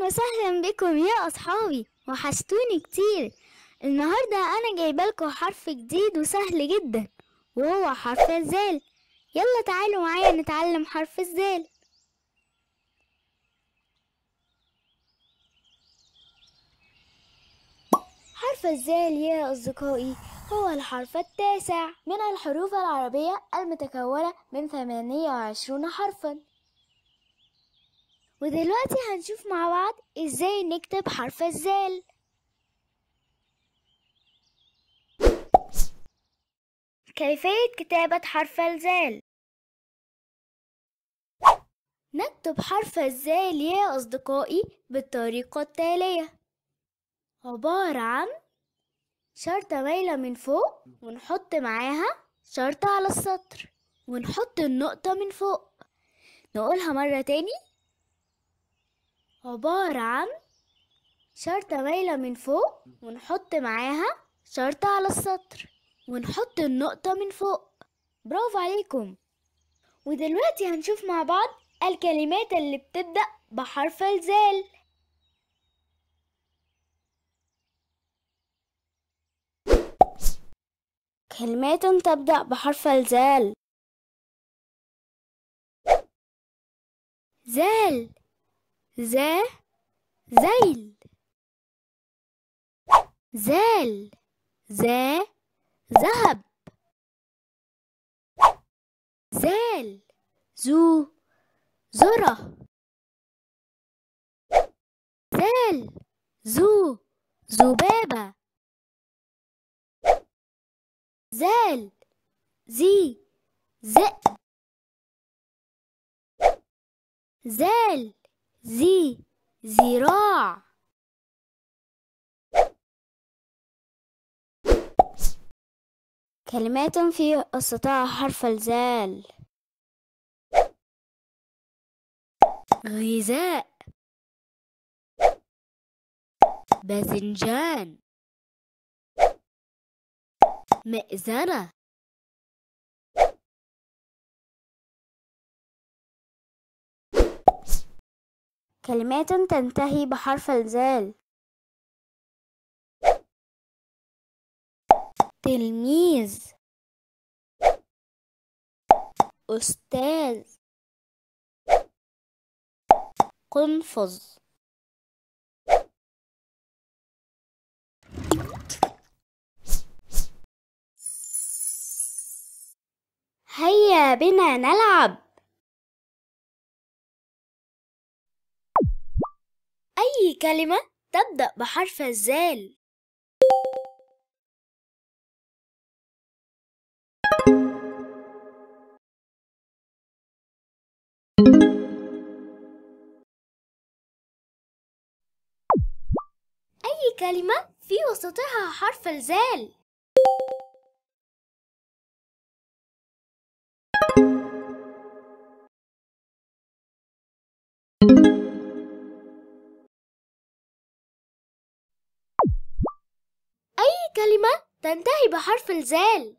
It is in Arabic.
أهلا وسهلا بكم يا أصحابي وحشتوني كتير النهاردة أنا لكم حرف جديد وسهل جدا وهو حرف الزال يلا تعالوا معايا نتعلم حرف الزال حرف الزال يا أصدقائي هو الحرف التاسع من الحروف العربية المتكونة من 28 حرفاً ودلوقتي هنشوف مع بعض ازاي نكتب حرف الزال كيفية كتابة حرف الزال نكتب حرف الزال يا أصدقائي بالطريقة التالية عبارة عن شرطة مايلة من فوق ونحط معاها شرطة على السطر ونحط النقطة من فوق نقولها مرة تاني عبارة عن شرطة مايلة من فوق ونحط معاها شرطة على السطر ونحط النقطة من فوق برافو عليكم ودلوقتي هنشوف مع بعض الكلمات اللي بتبدأ بحرف الزال كلمات تبدأ بحرف الزال زال ز زيل زال ز ذهب زال زو ذرة زال زو ذبابة زال زي ذئب زال زي زراع كلمات في استطاع حرف الزال غذاء باذنجان مئذنة كلمات تنتهي بحرف الزال تلميذ أستاذ قنفذ هيا بنا نلعب أي كلمة تبدأ بحرف الزال أي كلمة في وسطها حرف الزال كلمة تنتهي بحرف الزال